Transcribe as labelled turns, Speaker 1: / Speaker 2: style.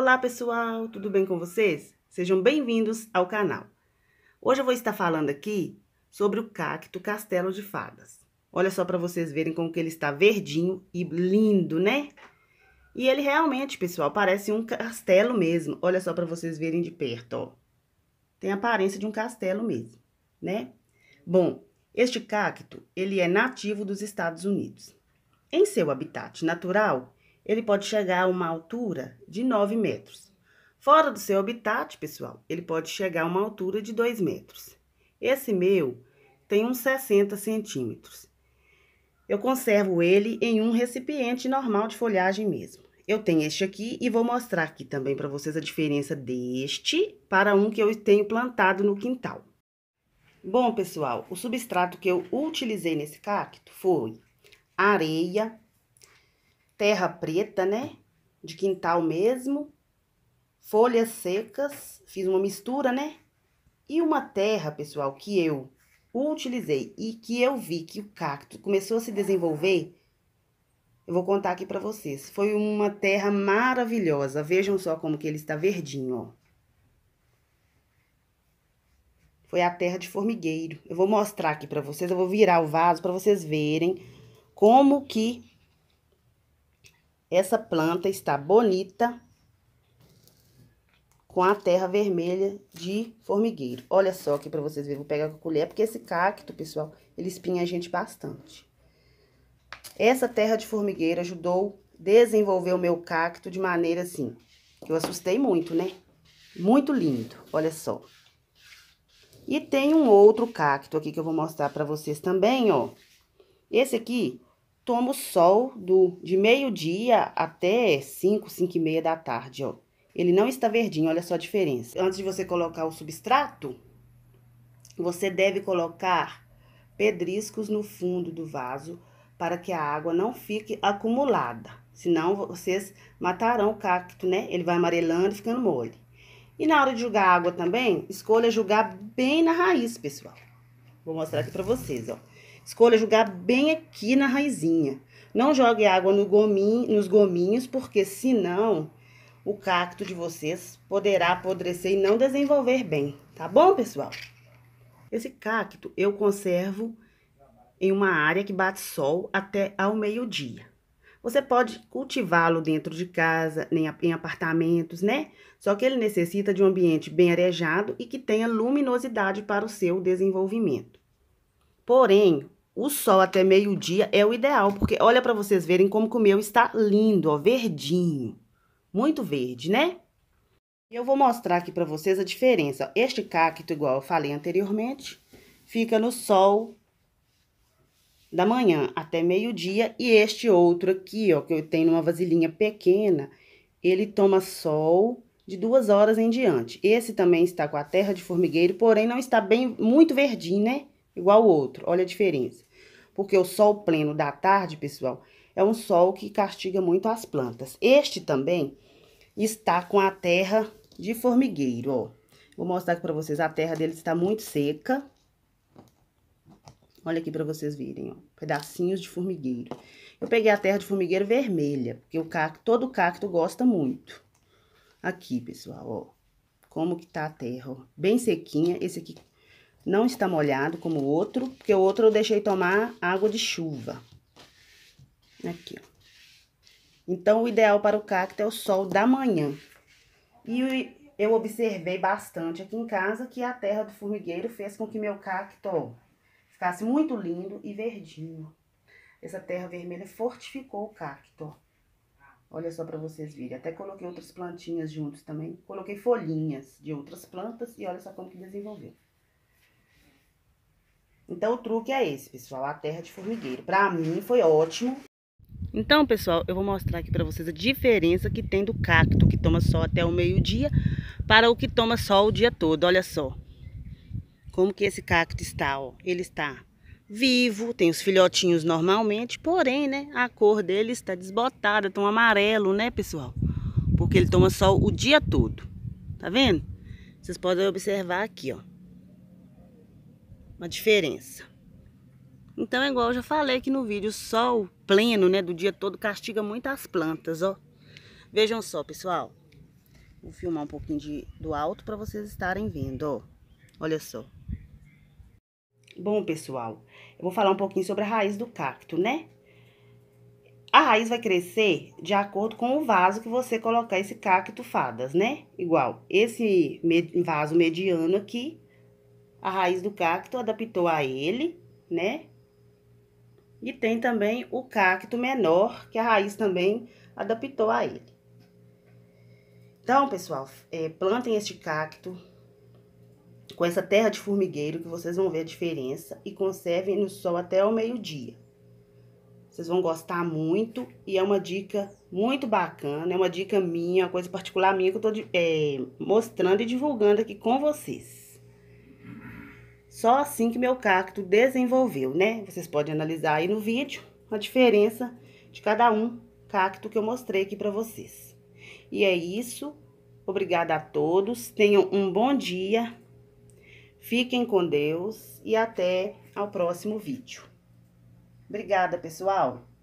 Speaker 1: Olá pessoal, tudo bem com vocês? Sejam bem-vindos ao canal. Hoje eu vou estar falando aqui sobre o cacto Castelo de Fadas. Olha só para vocês verem como que ele está verdinho e lindo, né? E ele realmente, pessoal, parece um castelo mesmo. Olha só para vocês verem de perto, ó. Tem a aparência de um castelo mesmo, né? Bom, este cacto, ele é nativo dos Estados Unidos. Em seu habitat natural, ele pode chegar a uma altura de 9 metros. Fora do seu habitat, pessoal, ele pode chegar a uma altura de 2 metros. Esse meu tem uns 60 centímetros. Eu conservo ele em um recipiente normal de folhagem mesmo. Eu tenho este aqui e vou mostrar aqui também para vocês a diferença deste para um que eu tenho plantado no quintal. Bom, pessoal, o substrato que eu utilizei nesse cacto foi areia, terra preta, né? De quintal mesmo. Folhas secas, fiz uma mistura, né? E uma terra, pessoal, que eu utilizei e que eu vi que o cacto começou a se desenvolver, eu vou contar aqui para vocês. Foi uma terra maravilhosa. Vejam só como que ele está verdinho, ó. Foi a terra de formigueiro. Eu vou mostrar aqui para vocês, eu vou virar o vaso para vocês verem como que essa planta está bonita com a terra vermelha de formigueiro. Olha só aqui para vocês verem, vou pegar com a colher, porque esse cacto, pessoal, ele espinha a gente bastante. Essa terra de formigueiro ajudou a desenvolver o meu cacto de maneira assim, eu assustei muito, né? Muito lindo, olha só. E tem um outro cacto aqui que eu vou mostrar para vocês também, ó. Esse aqui tomo sol do de meio-dia até 5, 5 e meia da tarde, ó. Ele não está verdinho, olha só a diferença. Antes de você colocar o substrato, você deve colocar pedriscos no fundo do vaso para que a água não fique acumulada. Senão, vocês matarão o cacto, né? Ele vai amarelando e ficando mole. E na hora de jogar água também, escolha jogar bem na raiz, pessoal. Vou mostrar aqui para vocês, ó. Escolha jogar bem aqui na raizinha. Não jogue água no gominho, nos gominhos, porque senão o cacto de vocês poderá apodrecer e não desenvolver bem, tá bom, pessoal? Esse cacto eu conservo em uma área que bate sol até ao meio-dia. Você pode cultivá-lo dentro de casa, em apartamentos, né? Só que ele necessita de um ambiente bem arejado e que tenha luminosidade para o seu desenvolvimento. Porém, o sol até meio-dia é o ideal, porque olha para vocês verem como que o meu está lindo, ó, verdinho. Muito verde, né? E eu vou mostrar aqui para vocês a diferença. Este cacto, igual eu falei anteriormente, fica no sol da manhã até meio-dia. E este outro aqui, ó, que eu tenho numa vasilhinha pequena, ele toma sol de duas horas em diante. Esse também está com a terra de formigueiro, porém não está bem muito verdinho, né? Igual o outro. Olha a diferença porque o sol pleno da tarde, pessoal, é um sol que castiga muito as plantas. Este também está com a terra de formigueiro, ó. Vou mostrar aqui para vocês, a terra dele está muito seca. Olha aqui para vocês verem, ó, pedacinhos de formigueiro. Eu peguei a terra de formigueiro vermelha, porque o cacto, todo cacto gosta muito. Aqui, pessoal, ó, como que tá a terra, ó. bem sequinha. Esse aqui não está molhado como o outro, porque o outro eu deixei tomar água de chuva. Aqui, ó. Então, o ideal para o cacto é o sol da manhã. E eu observei bastante aqui em casa que a terra do formigueiro fez com que meu cacto ficasse muito lindo e verdinho. Essa terra vermelha fortificou o cacto, ó. Olha só para vocês verem. Até coloquei outras plantinhas juntos também. Coloquei folhinhas de outras plantas e olha só como que desenvolveu. Então, o truque é esse, pessoal, a terra de formigueiro. Para mim, foi ótimo. Então, pessoal, eu vou mostrar aqui para vocês a diferença que tem do cacto que toma sol até o meio-dia para o que toma sol o dia todo. Olha só como que esse cacto está, ó. Ele está vivo, tem os filhotinhos normalmente, porém, né, a cor dele está desbotada, tão amarelo, né, pessoal? Porque ele toma sol o dia todo. Tá vendo? Vocês podem observar aqui, ó uma diferença. Então, é igual eu já falei aqui no vídeo, sol pleno, né, do dia todo castiga muito as plantas, ó. Vejam só, pessoal. Vou filmar um pouquinho de, do alto para vocês estarem vendo, ó. Olha só. Bom, pessoal, eu vou falar um pouquinho sobre a raiz do cacto, né? A raiz vai crescer de acordo com o vaso que você colocar esse cacto fadas, né? Igual, esse vaso mediano aqui, a raiz do cacto, adaptou a ele, né? E tem também o cacto menor, que a raiz também adaptou a ele. Então, pessoal, é, plantem este cacto com essa terra de formigueiro, que vocês vão ver a diferença, e conservem no sol até o meio-dia. Vocês vão gostar muito, e é uma dica muito bacana, é uma dica minha, uma coisa particular minha que eu estou é, mostrando e divulgando aqui com vocês. Só assim que meu cacto desenvolveu, né? Vocês podem analisar aí no vídeo a diferença de cada um cacto que eu mostrei aqui para vocês. E é isso. Obrigada a todos. Tenham um bom dia. Fiquem com Deus e até ao próximo vídeo. Obrigada, pessoal!